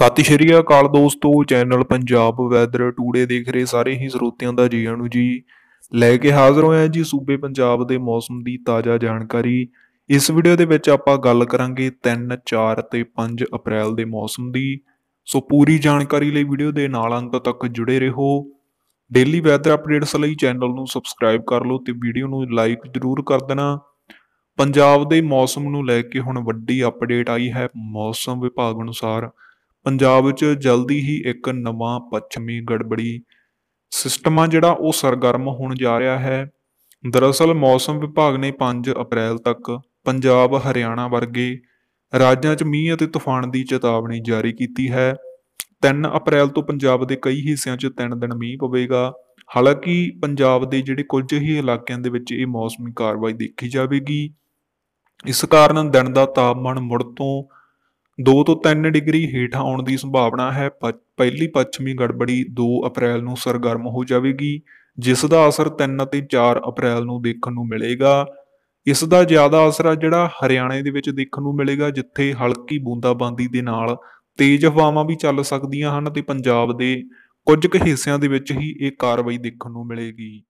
ਸਤਿ ਸ਼੍ਰੀ ਅਕਾਲ ਦੋਸਤੋ channel Punjab weather today ਦੇਖ ਰਹੇ ਸਾਰੇ ਹੀ ਸਰੋਤਿਆਂ ਦਾ ਜੀ ਆਨੂ ਜੀ ਲੈ ਕੇ ਹਾਜ਼ਰ ਹੋਇਆ ਜੀ ਸੂਬੇ ਪੰਜਾਬ ਦੇ ਮੌਸਮ ਦੀ ਤਾਜ਼ਾ ਜਾਣਕਾਰੀ ਇਸ ਵੀਡੀਓ ਦੇ ਵਿੱਚ ਆਪਾਂ ਗੱਲ ਕਰਾਂਗੇ 3 4 ਤੇ 5 ਅਪ੍ਰੈਲ ਦੇ ਮੌਸਮ ਦੀ ਸੋ ਪੂਰੀ ਜਾਣਕਾਰੀ ਲਈ ਵੀਡੀਓ ਦੇ ਨਾਲ ਅੰਤ ਤੱਕ ਜੁੜੇ ਰਹੋ ਡੇਲੀ ਵੈਦਰ ਅਪਡੇਟਸ ਲਈ ਚੈਨਲ ਨੂੰ ਸਬਸਕ੍ਰਾਈਬ ਕਰ ਲਓ ਤੇ ਵੀਡੀਓ ਨੂੰ ਲਾਈਕ ਜ਼ਰੂਰ ਕਰ ਦੇਣਾ ਪੰਜਾਬ ਦੇ ਮੌਸਮ ਨੂੰ ਲੈ ਕੇ ਹੁਣ ਵੱਡੀ ਅਪਡੇਟ ਆਈ ਹੈ ਮੌਸਮ ਵਿਭਾਗ ਅਨੁਸਾਰ ਪੰਜਾਬ ਵਿੱਚ ਜਲਦੀ ਹੀ ਇੱਕ ਨਵਾਂ ਪੱਛਮੀ ਗੜਬੜੀ ਸਿਸਟਮ ਆ ਜਿਹੜਾ ਉਹ ਸਰਗਰਮ ਹੋਣ ਜਾ ਰਿਹਾ ਹੈ ਦਰਅਸਲ ਮੌਸਮ ਵਿਭਾਗ ਨੇ 5 ਅਪ੍ਰੈਲ ਤੱਕ ਪੰਜਾਬ ਹਰਿਆਣਾ ਵਰਗੇ ਰਾਜਾਂ 'ਚ ਮੀਂਹ ਅਤੇ ਤੂਫਾਨ ਦੀ ਚੇਤਾਵਨੀ ਜਾਰੀ ਕੀਤੀ ਹੈ 3 ਅਪ੍ਰੈਲ ਤੋਂ ਪੰਜਾਬ ਦੇ ਕਈ ਹਿੱਸਿਆਂ 'ਚ 3 ਦਿਨ ਮੀਂਹ ਪਵੇਗਾ ਹਾਲਾਂਕਿ ਪੰਜਾਬ ਦੇ ਜਿਹੜੇ ਕੁਝ ਹੀ ਇਲਾਕਿਆਂ ਦੇ ਵਿੱਚ ਇਹ ਮੌਸਮੀ ਕਾਰਵਾਈ ਦੇਖੀ ਜਾਵੇਗੀ ਇਸ ਕਾਰਨ ਦਿਨ ਦਾ ਤਾਪਮਾਨ ਮੁੜ ਤੋਂ 2 ਤੋਂ 3 ਡਿਗਰੀ ਹੀਟ ਆਉਣ ਦੀ ਸੰਭਾਵਨਾ ਹੈ ਪਹਿਲੀ ਪੱਛਮੀ ਗੜਬੜੀ 2 ਅਪ੍ਰੈਲ ਨੂੰ ਸਰਗਰਮ ਹੋ ਜਾਵੇਗੀ ਜਿਸ ਦਾ ਅਸਰ 3 ਅਤੇ 4 ਅਪ੍ਰੈਲ ਨੂੰ ਦੇਖਣ ਨੂੰ ਮਿਲੇਗਾ ਇਸ ਦਾ ਜ਼ਿਆਦਾ ਅਸਰ ਆ ਜਿਹੜਾ ਹਰਿਆਣੇ ਦੇ ਵਿੱਚ ਦੇਖਣ ਨੂੰ ਮਿਲੇਗਾ ਜਿੱਥੇ ਹਲਕੀ ਬੂੰਦਾਬਾਂਦੀ ਦੇ ਨਾਲ ਤੇਜ਼ ਹਵਾਵਾਂ ਵੀ ਚੱਲ ਸਕਦੀਆਂ ਹਨ ਤੇ ਪੰਜਾਬ ਦੇ ਕੁਝ ਕੁ ਹਿੱਸਿਆਂ ਦੇ ਵਿੱਚ ਹੀ ਇਹ ਕਾਰਵਾਈ ਦੇਖਣ ਨੂੰ ਮਿਲੇਗੀ